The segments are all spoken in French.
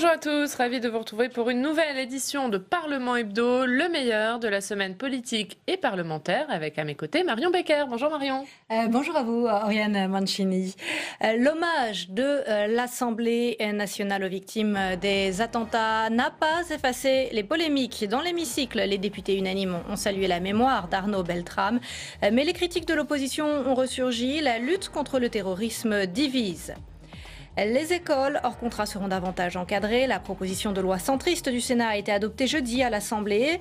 Bonjour à tous, ravi de vous retrouver pour une nouvelle édition de Parlement Hebdo, le meilleur de la semaine politique et parlementaire, avec à mes côtés Marion Becker. Bonjour Marion. Euh, bonjour à vous, Oriane Mancini. Euh, l'hommage de euh, l'Assemblée nationale aux victimes des attentats n'a pas effacé les polémiques dans l'hémicycle. Les députés unanimes ont salué la mémoire d'Arnaud Beltrame, mais les critiques de l'opposition ont ressurgi. La lutte contre le terrorisme divise. Les écoles hors contrat seront davantage encadrées. La proposition de loi centriste du Sénat a été adoptée jeudi à l'Assemblée.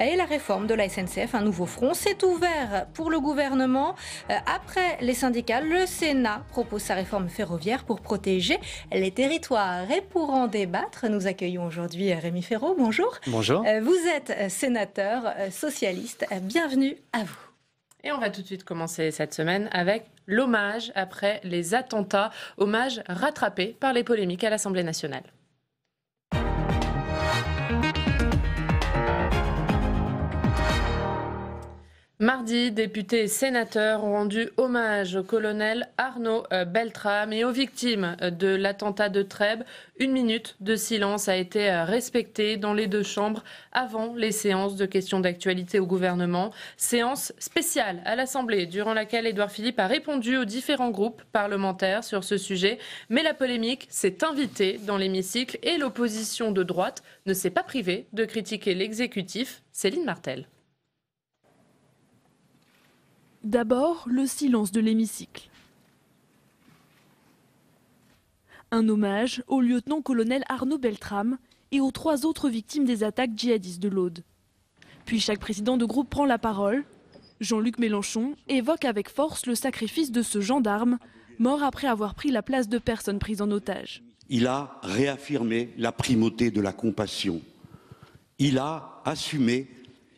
Et la réforme de la SNCF, un nouveau front, s'est ouvert pour le gouvernement. Euh, après les syndicats, le Sénat propose sa réforme ferroviaire pour protéger les territoires. Et pour en débattre, nous accueillons aujourd'hui Rémi Ferraud. Bonjour. Bonjour. Euh, vous êtes sénateur euh, socialiste. Bienvenue à vous. Et on va tout de suite commencer cette semaine avec l'hommage après les attentats, hommage rattrapé par les polémiques à l'Assemblée nationale. Mardi, députés et sénateurs ont rendu hommage au colonel Arnaud euh, Beltrame et aux victimes euh, de l'attentat de Trèbes. Une minute de silence a été euh, respectée dans les deux chambres avant les séances de questions d'actualité au gouvernement. Séance spéciale à l'Assemblée, durant laquelle Édouard Philippe a répondu aux différents groupes parlementaires sur ce sujet. Mais la polémique s'est invitée dans l'hémicycle et l'opposition de droite ne s'est pas privée de critiquer l'exécutif. Céline Martel. D'abord, le silence de l'hémicycle. Un hommage au lieutenant-colonel Arnaud Beltrame et aux trois autres victimes des attaques djihadistes de l'Aude. Puis chaque président de groupe prend la parole. Jean-Luc Mélenchon évoque avec force le sacrifice de ce gendarme, mort après avoir pris la place de personnes prises en otage. Il a réaffirmé la primauté de la compassion. Il a assumé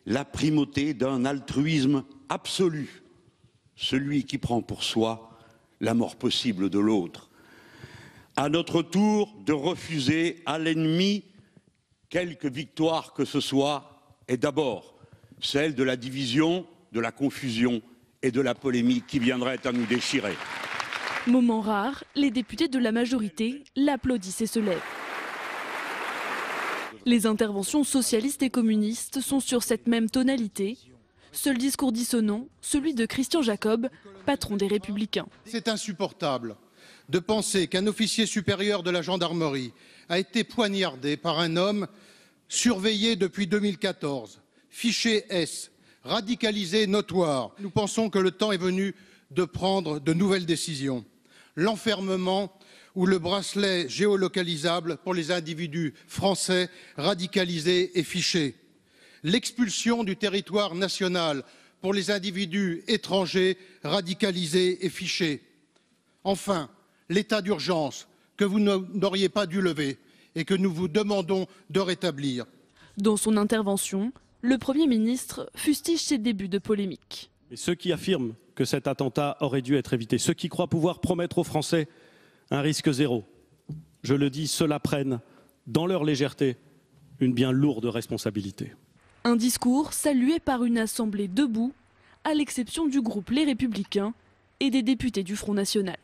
la primauté d'un altruisme absolu celui qui prend pour soi la mort possible de l'autre. À notre tour de refuser à l'ennemi quelque victoire que ce soit et d'abord celle de la division, de la confusion et de la polémique qui viendraient à nous déchirer. Moment rare, les députés de la majorité l'applaudissent et se lèvent. Les interventions socialistes et communistes sont sur cette même tonalité, Seul discours dissonant, celui de Christian Jacob, patron des Républicains. C'est insupportable de penser qu'un officier supérieur de la gendarmerie a été poignardé par un homme surveillé depuis 2014, fiché S, radicalisé notoire. Nous pensons que le temps est venu de prendre de nouvelles décisions. L'enfermement ou le bracelet géolocalisable pour les individus français radicalisés et fichés l'expulsion du territoire national pour les individus étrangers radicalisés et fichés. Enfin, l'état d'urgence que vous n'auriez pas dû lever et que nous vous demandons de rétablir. Dans son intervention, le Premier ministre fustige ses débuts de polémique. ceux qui affirment que cet attentat aurait dû être évité, ceux qui croient pouvoir promettre aux Français un risque zéro, je le dis, ceux-là prennent, dans leur légèreté, une bien lourde responsabilité. Un discours salué par une assemblée debout, à l'exception du groupe Les Républicains et des députés du Front National.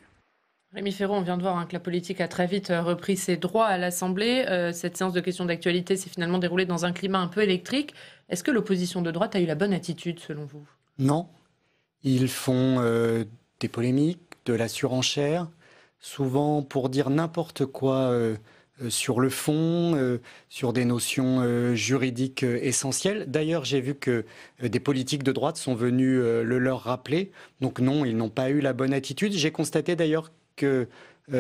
Rémi Ferrand, on vient de voir hein, que la politique a très vite euh, repris ses droits à l'Assemblée. Euh, cette séance de questions d'actualité s'est finalement déroulée dans un climat un peu électrique. Est-ce que l'opposition de droite a eu la bonne attitude, selon vous Non. Ils font euh, des polémiques, de la surenchère, souvent pour dire n'importe quoi euh, sur le fond, euh, sur des notions euh, juridiques essentielles. D'ailleurs, j'ai vu que des politiques de droite sont venus le leur rappeler. Donc non, ils n'ont pas eu la bonne attitude. J'ai constaté d'ailleurs que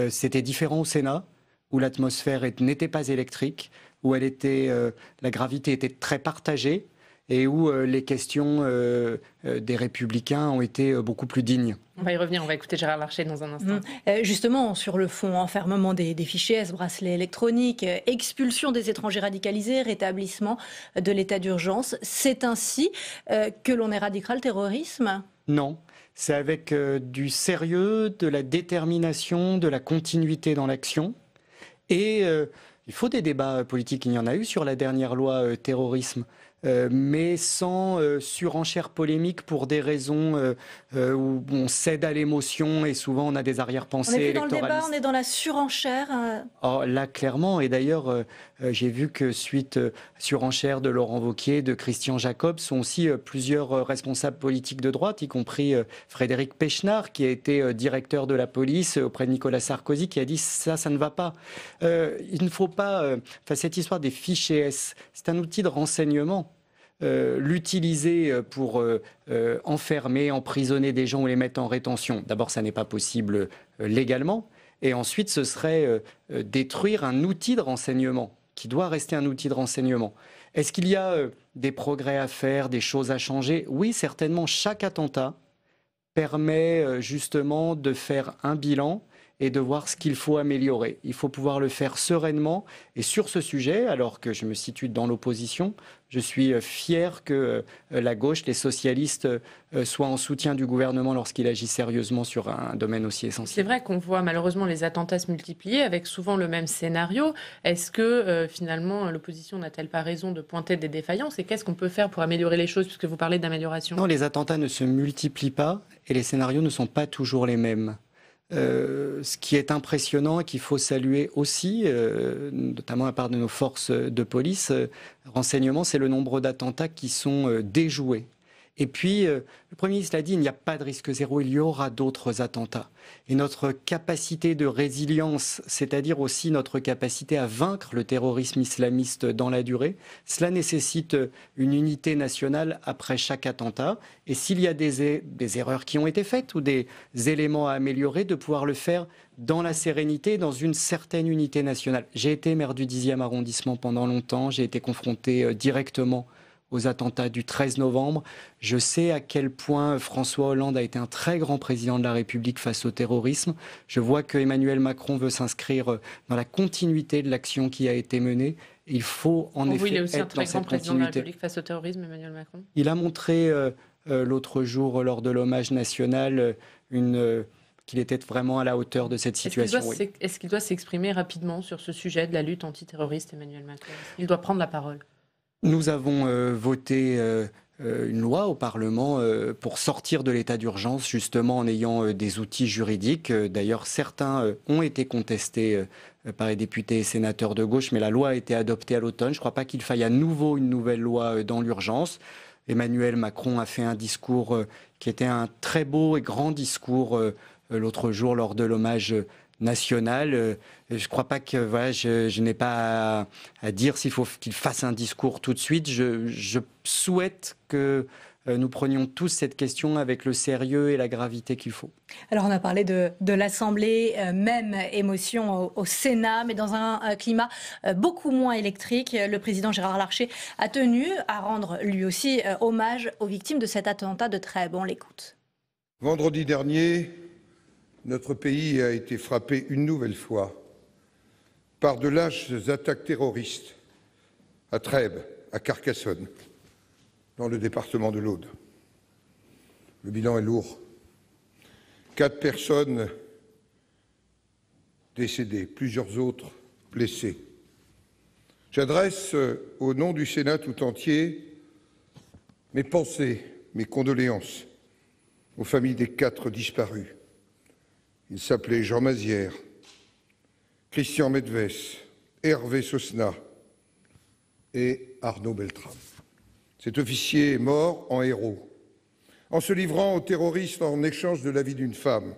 c'était différent au Sénat, où l'atmosphère n'était pas électrique, où la gravité était très partagée et où euh, les questions euh, euh, des républicains ont été beaucoup plus dignes. On va y revenir, on va écouter Gérard Larcher dans un instant. Mmh. justement, sur le fond, enfermement des, fichiers S, bracelets électroniques, expulsion des étrangers radicalisés, rétablissement de l'état d'urgence, c'est ainsi que l'on éradiquera le terrorisme Non, c'est avec du sérieux, de la détermination, de la continuité dans l'action. Et il faut des débats politiques, il y en a eu sur la dernière loi terrorisme. Euh, mais sans euh, surenchère polémique pour des raisons euh, où on cède à l'émotion et souvent on a des arrière-pensées électoralistes. On est dans le débat, on est dans la surenchère. Oh, là, clairement, et d'ailleurs, j'ai vu que suite surenchère de Laurent Vauquier, de Christian Jacob, sont aussi plusieurs responsables politiques de droite, y compris Frédéric Pechnard, qui a été directeur de la police auprès de Nicolas Sarkozy, qui a dit ça, ça ne va pas. il ne faut pas... Enfin, cette histoire des fichiers S, c'est un outil de renseignement. Euh, l'utiliser euh, pour euh, enfermer, emprisonner des gens ou les mettre en rétention, d'abord, ça n'est pas possible légalement. Et ensuite, ce serait détruire un outil de renseignement qui doit rester un outil de renseignement. Est-ce qu'il y a des progrès à faire, des choses à changer Oui, certainement, chaque attentat permet justement de faire un bilan et de voir ce qu'il faut améliorer. Il faut pouvoir le faire sereinement. Et sur ce sujet, alors que je me situe dans l'opposition, je suis euh, fier que euh, la gauche, les socialistes, euh, soient en soutien du gouvernement lorsqu'il agit sérieusement sur un domaine aussi essentiel. C'est vrai qu'on voit malheureusement les attentats se multiplier avec souvent le même scénario. Est-ce que finalement l'opposition n'a-t-elle pas raison de pointer des défaillances Et qu'est-ce qu'on peut faire pour améliorer les choses Puisque vous parlez d'amélioration. Non, les attentats ne se multiplient pas et les scénarios ne sont pas toujours les mêmes. Euh, ce qui est impressionnant et qu'il faut saluer aussi, euh, notamment à part de nos forces de police, euh, renseignement, c'est le nombre d'attentats qui sont déjoués et puis, euh, le Premier ministre l'a dit, il n'y a pas de risque zéro, il y aura d'autres attentats. Et notre capacité de résilience, c'est-à-dire aussi notre capacité à vaincre le terrorisme islamiste dans la durée, cela nécessite une unité nationale après chaque attentat. Et s'il y a des, des erreurs qui ont été faites ou des éléments à améliorer, de pouvoir le faire dans la sérénité, dans une certaine unité nationale. J'ai été maire du 10e arrondissement pendant longtemps, j'ai été confronté euh, directement aux attentats du 13 novembre. Je sais à quel point François Hollande a été un très grand président de la République face au terrorisme. Je vois que Emmanuel Macron veut s'inscrire dans la continuité de l'action qui a été menée. Il faut en effet il est aussi être un très grand président de la République face au terrorisme, Emmanuel Macron. Il a montré euh, euh, l'autre jour lors de l'hommage national euh, qu'il était vraiment à la hauteur de cette situation. Est-ce qu'il doit s'exprimer rapidement sur ce sujet de la lutte antiterroriste, Emmanuel Macron Il doit prendre la parole. Nous avons euh, voté euh, euh, une loi au Parlement pour sortir de l'état d'urgence, justement en ayant des outils juridiques. D'ailleurs, certains ont été contestés par les députés et sénateurs de gauche, mais la loi a été adoptée à l'automne. Je ne crois pas qu'il faille à nouveau une nouvelle loi dans l'urgence. Emmanuel Macron a fait un discours qui était un très beau et grand discours l'autre jour lors de l'hommage National, euh, Je crois pas que voilà, je, n'ai pas à, dire s'il faut qu'il fasse un discours tout de suite. Je, souhaite que euh, nous prenions tous cette question avec le sérieux et la gravité qu'il faut. Alors on a parlé de, l'Assemblée, euh, même émotion au, Sénat, mais dans un climat beaucoup moins électrique. Le président Gérard Larcher a tenu à rendre lui aussi hommage aux victimes de cet attentat de très bon l'écoute. Vendredi dernier, notre pays a été frappé une nouvelle fois par de lâches attaques terroristes à Trèbes, à Carcassonne, dans le département de l'Aude. Le bilan est lourd. Quatre personnes décédées, plusieurs autres blessées. J'adresse euh, au nom du Sénat tout entier mes pensées, mes condoléances aux familles des quatre disparus il s'appelait Jean Mazière, Christian Medves, Hervé Sosna et Arnaud Beltrame. Cet officier est mort en héros, en se livrant au terrorisme en échange de la vie d'une femme.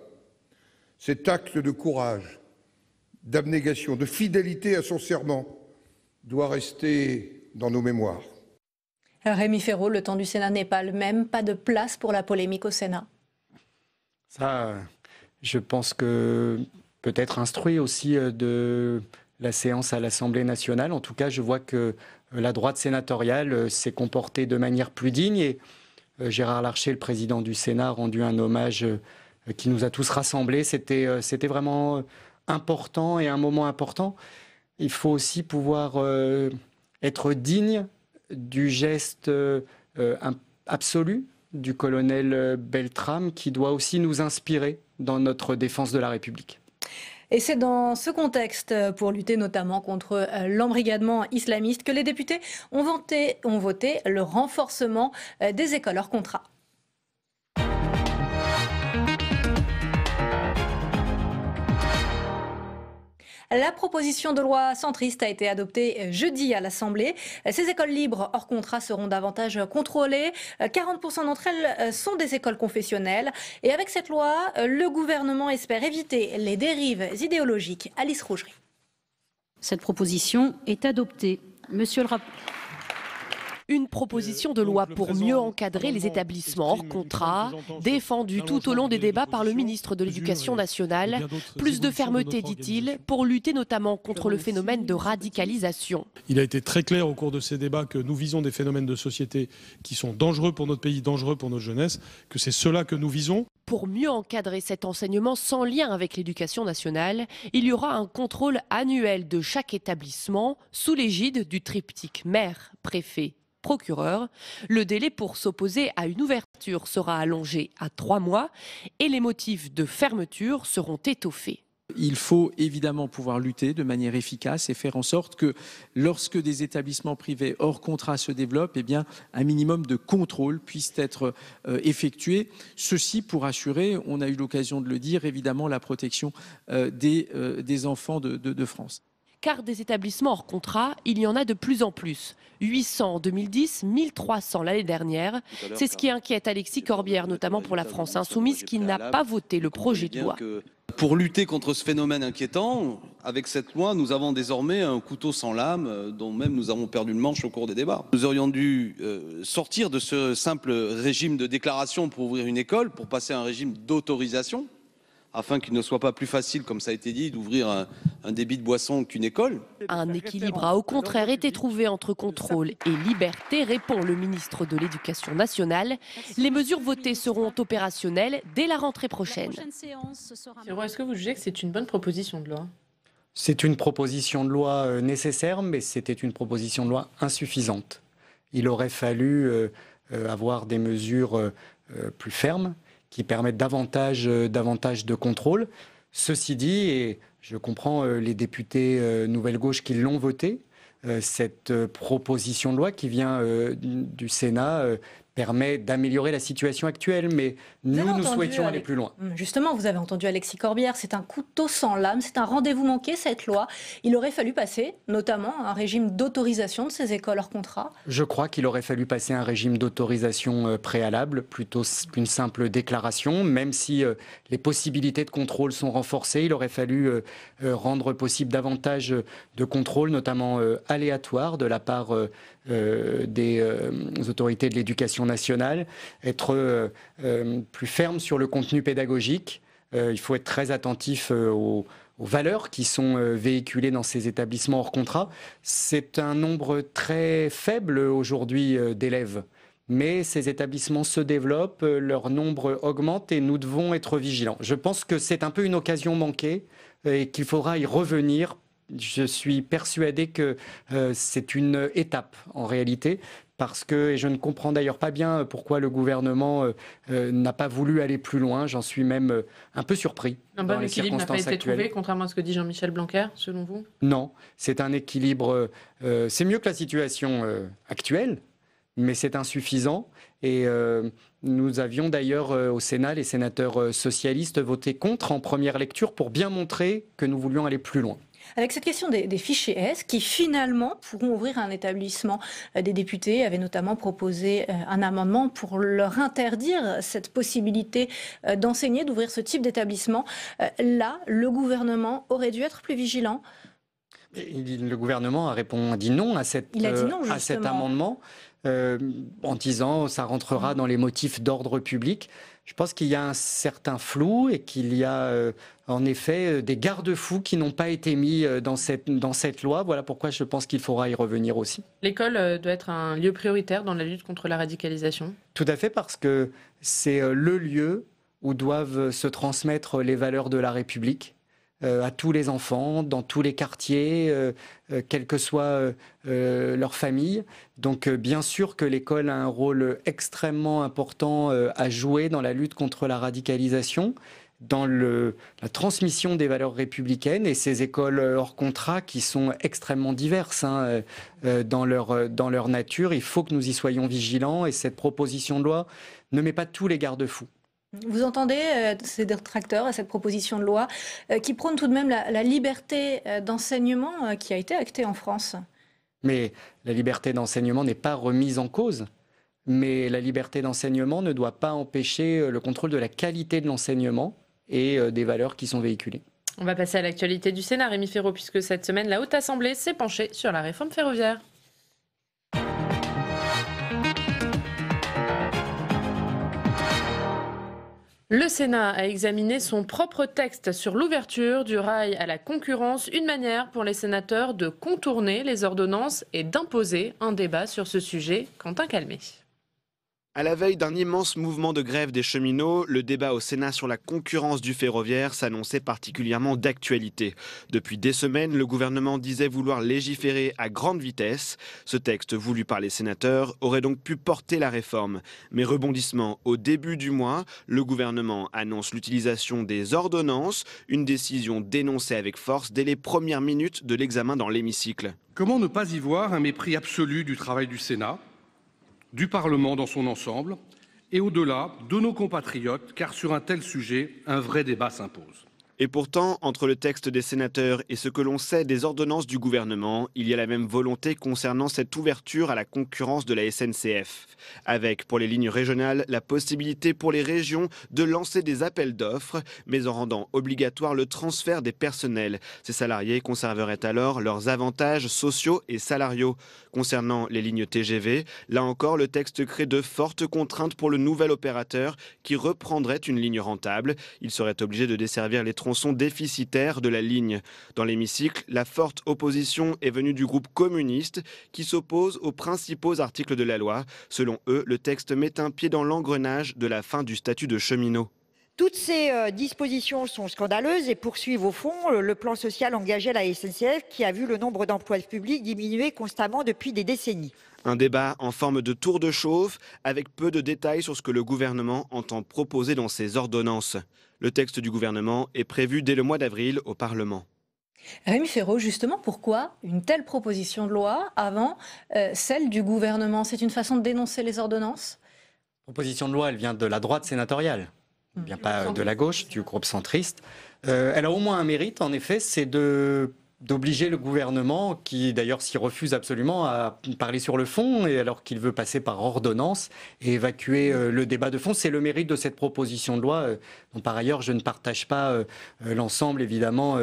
Cet acte de courage, d'abnégation, de fidélité à son serment doit rester dans nos mémoires. Rémi Ferraud, le temps du Sénat n'est pas le même, pas de place pour la polémique au Sénat. Ça, je pense que peut-être instruit aussi euh, de la séance à l'Assemblée nationale. En tout cas, je vois que euh, la droite sénatoriale euh, s'est comportée de manière plus digne et Gérard Larcher, le président du Sénat, a rendu un hommage qui nous a tous rassemblés. C'était, c'était vraiment important et un moment important. Il faut aussi pouvoir être digne du geste absolu du colonel euh, beltram qui doit aussi nous inspirer dans notre défense de la République. Et c'est dans ce contexte, euh, pour lutter notamment contre euh, l'embrigadement islamiste, que les députés ont voté, ont voté le renforcement des écoles hors contrat. La proposition de loi centriste a été adoptée jeudi à l'Assemblée. Ces écoles libres hors contrat seront davantage contrôlées. 40% d'entre elles sont des écoles confessionnelles. Et avec cette loi, le gouvernement espère éviter les dérives idéologiques. Alice Rougerie. Cette proposition est adoptée. Monsieur le rapporteur une proposition de loi pour mieux encadrer les établissements hors contrat, défendue tout au long des débats par le ministre de l'Éducation nationale. Plus de fermeté, dit-il, pour lutter notamment contre le phénomène de radicalisation. Il a été très clair au cours de ces débats que nous visons des phénomènes de société qui sont dangereux pour notre pays, dangereux pour notre jeunesse, que c'est cela que nous visons. Pour mieux encadrer cet enseignement sans lien avec l'éducation nationale, il y aura un contrôle annuel de chaque établissement sous l'égide du triptyque maire, préfet le délai pour s'opposer à une ouverture sera allongé à trois mois et les motifs de fermeture seront étoffés. Il faut évidemment pouvoir lutter de manière efficace et faire en sorte que lorsque des établissements privés hors contrat se développent, eh bien, un minimum de contrôle puisse être euh, effectué. Ceci pour assurer, on a eu l'occasion de le dire, évidemment la protection euh, euh, des, enfants de France. Quart des établissements hors contrat, il y en a de plus en plus. 800 en 2010, 1300 l'année dernière. C'est ce qui inquiète Alexis Corbière, notamment pour la France insoumise, qui n'a pas voté le projet de loi. Pour lutter contre ce phénomène inquiétant, avec cette loi, nous avons désormais un couteau sans lame euh, dont même nous avons perdu le manche au cours des débats. Nous aurions dû euh, sortir de ce simple régime de déclaration pour ouvrir une école, pour passer à un régime d'autorisation afin qu'il ne soit pas plus facile, comme ça a été dit, d'ouvrir un, débit de boisson qu'une école. Un équilibre a au contraire été trouvé entre contrôle et liberté, répond le ministre de l'Éducation nationale. Les mesures votées seront opérationnelles dès la rentrée prochaine. Est-ce que vous jugez que c'est une bonne proposition de loi C'est une proposition de loi euh, nécessaire, mais c'était une proposition de loi insuffisante. Il aurait fallu euh, euh, avoir des mesures plus fermes qui permettent davantage, euh, davantage de contrôle. Ceci dit, et je comprends euh, les députés euh, Nouvelle Gauche qui l'ont voté, cette proposition de loi qui vient du Sénat permet d'améliorer la situation actuelle, mais nous, nous souhaitions aller plus loin. Hmm, justement, vous avez entendu Alexis Corbière, c'est un couteau sans lame, c'est un rendez-vous manqué, cette loi. Il aurait fallu passer, notamment, un régime d'autorisation de ces écoles hors contrat Je crois qu'il aurait fallu passer un régime d'autorisation euh, préalable, plutôt qu'une simple déclaration, même si euh, les possibilités de contrôle sont renforcées, il aurait fallu euh, rendre possible davantage de contrôle, notamment aléatoires, de la part des autorités de l'éducation nationale, être euh, euh, plus ferme sur le contenu pédagogique. Euh, il faut être très attentif aux, aux valeurs qui sont véhiculées dans ces établissements hors contrat. C'est un nombre très faible aujourd'hui d'élèves mais ces établissements se développent, leur nombre augmente et nous devons être vigilants. Je pense que c'est un peu une occasion manquée et qu'il faudra y revenir. Je suis persuadé que c'est une étape en réalité, parce que, et je ne comprends d'ailleurs pas bien euh, pourquoi le gouvernement euh, euh, n'a pas voulu aller plus loin, j'en suis même un peu surpris. Un bon équilibre n'a pas été trouvé, contrairement à ce que dit Jean-Michel Blanquer, selon vous Non, c'est un équilibre, c'est mieux que la situation actuelle, mais c'est insuffisant. Et nous avions d'ailleurs au Sénat, les sénateurs socialistes, voté contre en première lecture pour bien montrer que nous voulions aller plus loin avec cette question des, fichiers S qui finalement pourront ouvrir un établissement. Euh, des députés avaient notamment proposé euh, un amendement pour leur interdire cette possibilité euh, d'enseigner, d'ouvrir ce type d'établissement. Là, le gouvernement aurait dû être plus vigilant. Le gouvernement a, répondu, dit non à, cet amendement en disant ça rentrera mm. dans les motifs d'ordre public. Je pense qu'il y a un certain flou et qu'il y a euh, en effet euh, des garde-fous qui n'ont pas été mis euh, dans cette, dans cette loi. Voilà pourquoi je pense qu'il faudra y revenir aussi. L'école doit être un lieu prioritaire dans la lutte contre la radicalisation Tout à fait, parce que c'est le lieu où doivent se transmettre les valeurs de la République euh, à tous les enfants, dans tous les quartiers, euh, euh, quelle que soit leur famille. Donc bien sûr que l'école a un rôle extrêmement important à jouer dans la lutte contre la radicalisation, dans la transmission des valeurs républicaines et ces écoles hors contrat qui sont extrêmement diverses hein, dans, leur, dans leur nature. Il faut que nous y soyons vigilants et cette proposition de loi ne met pas tous les garde-fous. Vous entendez euh, ces détracteurs à cette proposition de loi euh, qui prône tout de même la, liberté euh, d'enseignement qui a été actée en France Mais la liberté d'enseignement n'est pas remise en cause. Mais la liberté d'enseignement ne doit pas empêcher le contrôle de la qualité de l'enseignement et des valeurs qui sont véhiculées. On va passer à l'actualité du Sénat, Rémi Ferraud, puisque cette semaine, la Haute Assemblée s'est penchée sur la réforme ferroviaire. Le Sénat a examiné son propre texte sur l'ouverture du rail à la concurrence, une manière pour les sénateurs de contourner les ordonnances et d'imposer un débat sur ce sujet. Quentin Calmé. À la veille d'un immense mouvement de grève des cheminots, le débat au Sénat sur la concurrence du ferroviaire s'annonçait particulièrement d'actualité. Depuis des semaines, le gouvernement disait vouloir légiférer à grande vitesse. Ce texte voulu par les sénateurs aurait donc pu porter la réforme. Mais rebondissement, au début du mois, le gouvernement annonce l'utilisation des ordonnances, une décision dénoncée avec force dès les premières minutes de l'examen dans l'hémicycle. Comment ne pas y voir un mépris absolu du travail du Sénat du Parlement dans son ensemble et, au-delà, de nos compatriotes, car, sur un tel sujet, un vrai débat s'impose. Et pourtant, entre le texte des sénateurs et ce que l'on sait des ordonnances du gouvernement, il y a la même volonté concernant cette ouverture à la concurrence de la SNCF, avec pour les lignes régionales la possibilité pour les régions de lancer des appels d'offres, mais en rendant obligatoire le transfert des personnels. Ces salariés conserveraient alors leurs avantages sociaux et salariaux. Concernant les lignes TGV, là encore, le texte crée de fortes contraintes pour le nouvel opérateur qui reprendrait une ligne rentable. Il serait obligé de desservir les sont déficitaire de la ligne. Dans l'hémicycle, la forte opposition est venue du groupe communiste qui s'oppose aux principaux articles de la loi. Selon eux, le texte met un pied dans l'engrenage de la fin du statut de cheminot. Toutes ces euh, dispositions sont scandaleuses et poursuivent au fond euh, le plan social engagé à la SNCF qui a vu le nombre d'emplois publics diminuer constamment depuis des décennies. Un débat en forme de tour de chauffe, avec peu de détails sur ce que le gouvernement entend proposer dans ses ordonnances. Le texte du gouvernement est prévu dès le mois d'avril au Parlement. Rémi Ferraud, justement, pourquoi une telle proposition de loi avant euh, celle du gouvernement C'est une façon de dénoncer les ordonnances La proposition de loi, elle vient de la droite sénatoriale, elle vient mmh. pas de la gauche, du groupe centriste. Euh, elle a au moins un mérite, en effet, c'est de d'obliger le gouvernement, qui d'ailleurs s'y refuse absolument, à parler sur le fond, et alors qu'il veut passer par ordonnance et évacuer euh, le débat de fond. C'est le mérite de cette proposition de loi. Euh, dont, par ailleurs, je ne partage pas euh, l'ensemble, évidemment,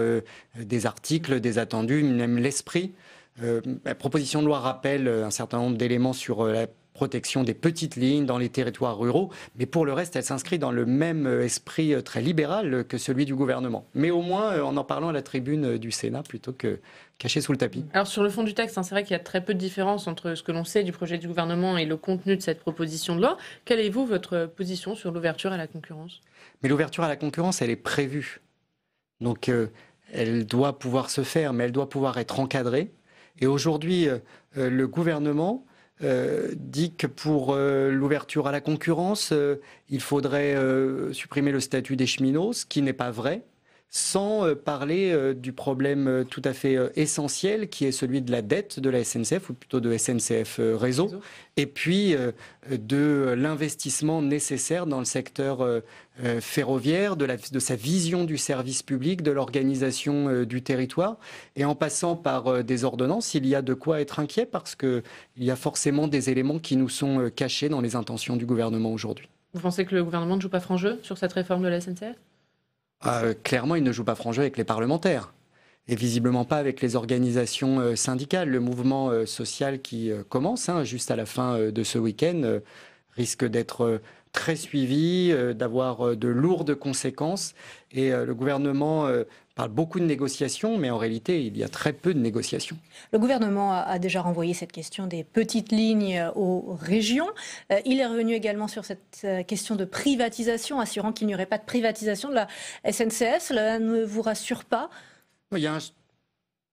des articles, des attendus, même l'esprit. la proposition de loi rappelle un certain nombre d'éléments sur la protection des petites lignes dans les territoires ruraux, mais pour le reste, elle s'inscrit dans le même euh, esprit euh, très libéral euh, que celui du gouvernement. Mais au moins, en en parlant à la tribune du Sénat plutôt que caché sous le tapis. Alors sur le fond du texte, hein, c'est vrai qu'il y a très peu de différence entre ce que l'on sait du projet du gouvernement et le contenu de cette proposition de loi. Quelle est, vous, votre position sur l'ouverture à la concurrence Mais l'ouverture à la concurrence, elle est prévue. Donc elle doit pouvoir se faire, mais elle doit pouvoir être encadrée. Et aujourd'hui, le gouvernement euh, dit que pour euh, l'ouverture à la concurrence, euh, il faudrait supprimer le statut des cheminots, ce qui n'est pas vrai sans euh, parler euh, du problème euh, tout à fait essentiel qui est celui de la dette de la SNCF, ou plutôt de SNCF Réseau, et puis de l'investissement nécessaire dans le secteur ferroviaire, de, sa vision du service public, de l'organisation du territoire, et en passant par des ordonnances, il y a de quoi être inquiet parce qu'il y a forcément des éléments qui nous sont cachés dans les intentions du gouvernement aujourd'hui. Vous pensez que le gouvernement ne joue pas franc jeu sur cette réforme de la SNCF euh, clairement, il ne joue pas franc avec les parlementaires et visiblement pas avec les organisations euh, syndicales. Le mouvement euh, social qui commence hein, juste à la fin de ce week-end risque d'être très suivi, d'avoir de lourdes conséquences. Et le gouvernement parle beaucoup de négociations, mais en réalité, il y a très peu de négociations. Le gouvernement a déjà renvoyé cette question des petites lignes euh, aux régions. Euh, il est revenu également sur cette euh, question de privatisation, assurant qu'il n'y aurait pas de privatisation de la SNCF. Cela ne vous rassure pas il y a un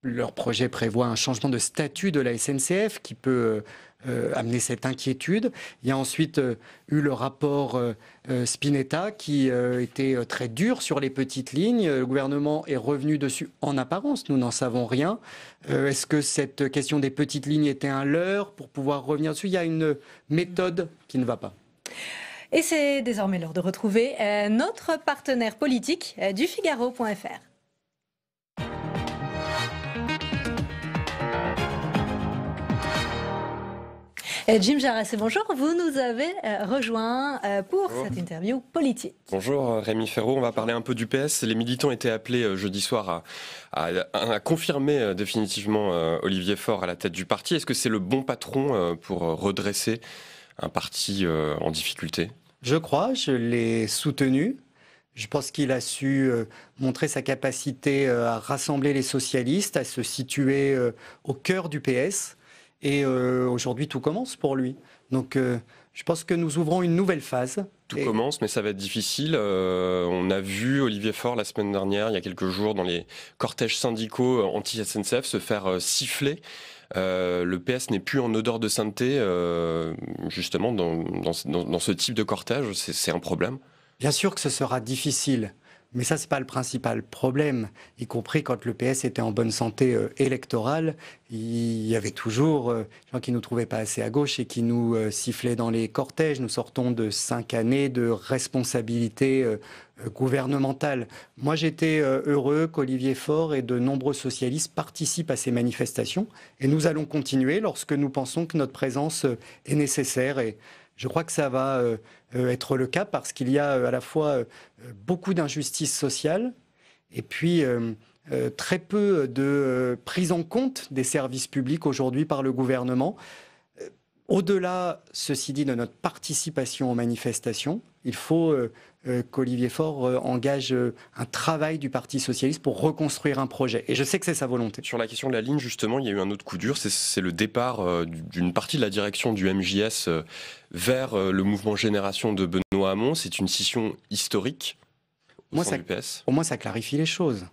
leur projet prévoit un changement de statut de la SNCF qui peut euh, euh, amener cette inquiétude. Il y a ensuite euh, eu le rapport Spinetta qui était très dur sur les petites lignes. Le gouvernement est revenu dessus en apparence, nous n'en savons rien. Est-ce que cette question des petites lignes était un leurre pour pouvoir revenir dessus Il y a une méthode qui ne va pas. Et c'est désormais l'heure de retrouver notre partenaire politique du Figaro.fr. Euh, Jim Jarras, bonjour. Vous nous avez euh, rejoint euh, pour cette interview politique. Bonjour Rémi Ferraud. On va parler un peu du PS. Les militants étaient appelés jeudi soir à, confirmer définitivement Olivier Faure à la tête du parti. Est-ce que c'est le bon patron pour redresser un parti en difficulté Je crois. Je l'ai soutenu. Je pense qu'il a su montrer sa capacité à rassembler les socialistes, à se situer au cœur du PS. Et euh, aujourd'hui, tout commence pour lui. Donc, euh, je pense que nous ouvrons une nouvelle phase. Tout commence, mais ça va être difficile. Euh, on a vu Olivier Faure la semaine dernière, il y a quelques jours, dans les cortèges syndicaux anti-SNCF se faire siffler. le PS n'est plus en odeur de sainteté, justement, dans, dans, ce type de cortège. C'est un problème Bien sûr que ce sera difficile. Mais ça, c'est pas le principal problème, y compris quand le PS était en bonne santé euh, électorale. Il y avait toujours euh, gens qui nous trouvaient pas assez à gauche et qui nous euh, sifflaient dans les cortèges. Nous sortons de cinq années de responsabilité gouvernementale. Moi, j'étais heureux qu'Olivier Faure et de nombreux socialistes participent à ces manifestations. Et nous allons continuer lorsque nous pensons que notre présence est nécessaire. Et je crois que ça va euh, euh, être le cas parce qu'il y a euh, à la fois beaucoup d'injustices sociales et puis très peu de prise en compte des services publics aujourd'hui par le gouvernement. Au-delà, ceci dit, de notre participation aux manifestations, il faut euh, qu'Olivier Faure euh, engage euh, un travail du Parti socialiste pour reconstruire un projet. Et je sais que c'est sa volonté. Sur la question de la ligne, justement, il y a eu un autre coup dur, c'est le départ d'une partie de la direction du MJS vers le mouvement Génération de Benoît Hamon. C'est une scission historique. Au, Moi, ça, PS. au moins, ça clarifie les choses.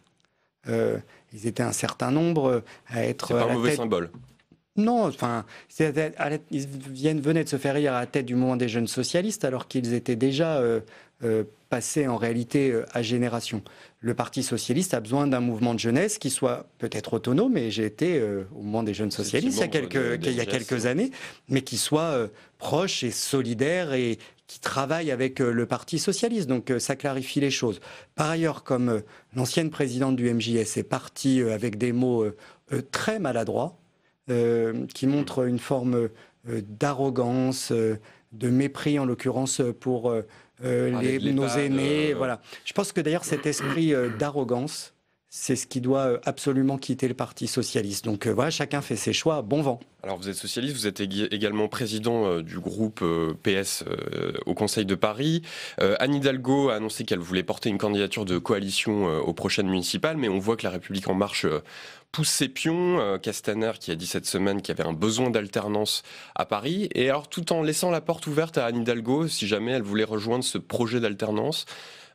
ils étaient un certain nombre à être. C'est pas un mauvais symbole. Non, enfin, ils viennent, venaient de se faire rire à la tête du mouvement des jeunes socialistes alors qu'ils étaient déjà euh, euh, passés en réalité euh, à génération. Le Parti socialiste a besoin d'un mouvement de jeunesse qui soit peut-être autonome, et j'ai été au mouvement des jeunes socialistes il y a quelques, il y a quelques années, mais qui soit proche et solidaire et qui travaille avec le Parti socialiste. Donc ça clarifie les choses. Par ailleurs, comme l'ancienne présidente du MJS est partie avec des mots très maladroits, euh, qui montre une forme euh, d'arrogance, euh, de mépris en l'occurrence pour ah, nos aînés. Voilà. Je pense que d'ailleurs cet esprit d'arrogance, c'est ce qui doit absolument quitter le Parti socialiste. Donc voilà, chacun fait ses choix, bon vent. Alors vous êtes socialiste, vous êtes également président du groupe PS au Conseil de Paris. Anne Hidalgo a annoncé qu'elle voulait porter une candidature de coalition aux prochaines municipales, mais on voit que la République en marche pousse ses pions. Euh, Castaner qui a dit cette semaine qu'il y avait un besoin d'alternance à Paris. Et alors tout en laissant la porte ouverte à Anne Hidalgo, si jamais elle voulait rejoindre ce projet d'alternance,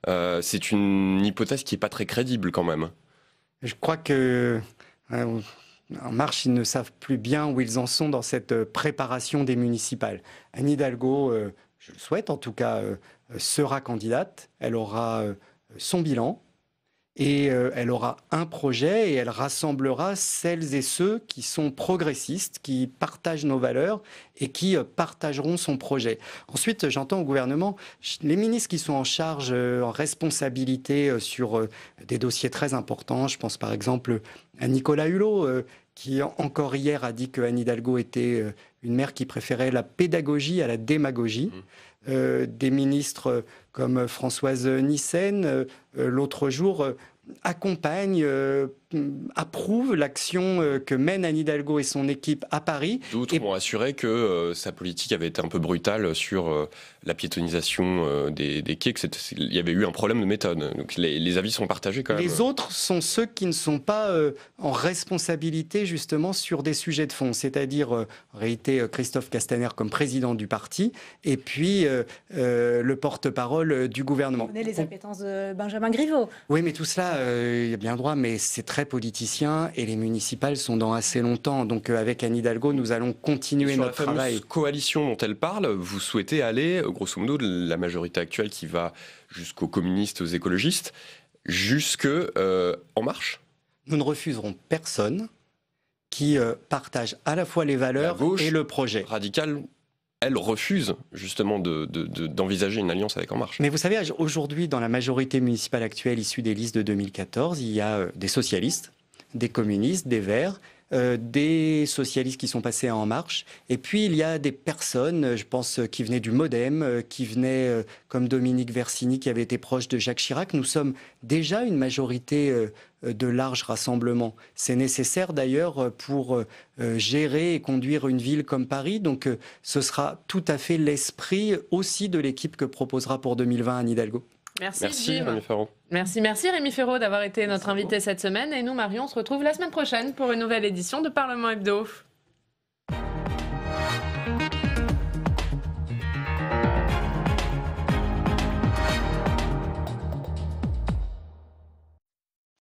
euh, c'est une hypothèse qui n'est pas très crédible quand même. Je crois que... Euh, en marche, ils ne savent plus bien où ils en sont dans cette préparation des municipales. Anne Hidalgo, je le souhaite en tout cas, sera candidate. Elle aura son bilan, et euh, elle aura un projet et elle rassemblera celles et ceux qui sont progressistes, qui partagent nos valeurs et qui euh, partageront son projet. Ensuite, j'entends au gouvernement, les ministres qui sont en charge, euh, en responsabilité sur des dossiers très importants, je pense par exemple à Nicolas Hulot, qui encore hier a dit que Anne Hidalgo était une mère qui préférait la pédagogie à la démagogie. Mmh. Euh, des ministres comme Françoise Nissen euh, euh, l'autre jour accompagne, euh, approuve l'action euh, que mène Anne Hidalgo et son équipe à Paris. D'autres et... ont assuré que euh, sa politique avait été un peu brutale sur la piétonnisation des, des, quais, qu'il y avait eu un problème de méthode. Donc les, avis sont partagés quand même. Les autres sont ceux qui ne sont pas en responsabilité justement sur des sujets de fond, c'est-à-dire en réalité Christophe Castaner comme président du parti et puis le porte-parole du gouvernement. Vous les appétences de Benjamin Griveaux. Oui, mais tout cela il euh, y a bien droit, mais c'est très politicien et les municipales sont dans assez longtemps. Donc euh, avec Anne Hidalgo, nous allons continuer notre la travail. coalition dont elle parle, vous souhaitez aller, euh, grosso modo, de la majorité actuelle qui va jusqu'aux communistes, aux écologistes, jusque En Marche Nous ne refuserons personne qui partage à la fois les valeurs et le projet. Radical elle refuse justement d'envisager une alliance avec En Marche. Mais vous savez, aujourd'hui, dans la majorité municipale actuelle issue des listes de 2014, il y a euh, des socialistes, des communistes, des verts, euh, des socialistes qui sont passés En Marche, et puis il y a des personnes, je pense, euh, qui venaient du Modem, euh, qui venaient, comme Dominique Versini, qui avait été proche de Jacques Chirac. Nous sommes déjà une majorité de large rassemblements. C'est nécessaire d'ailleurs pour gérer et conduire une ville comme Paris. Donc ce sera tout à fait l'esprit aussi de l'équipe que proposera pour 2020 Anne Hidalgo. Merci, merci Rémi Ferraud. Merci, Rémi d'avoir été notre invité cette semaine. Et nous, Marion, on se retrouve la semaine prochaine pour une nouvelle édition de Parlement Hebdo.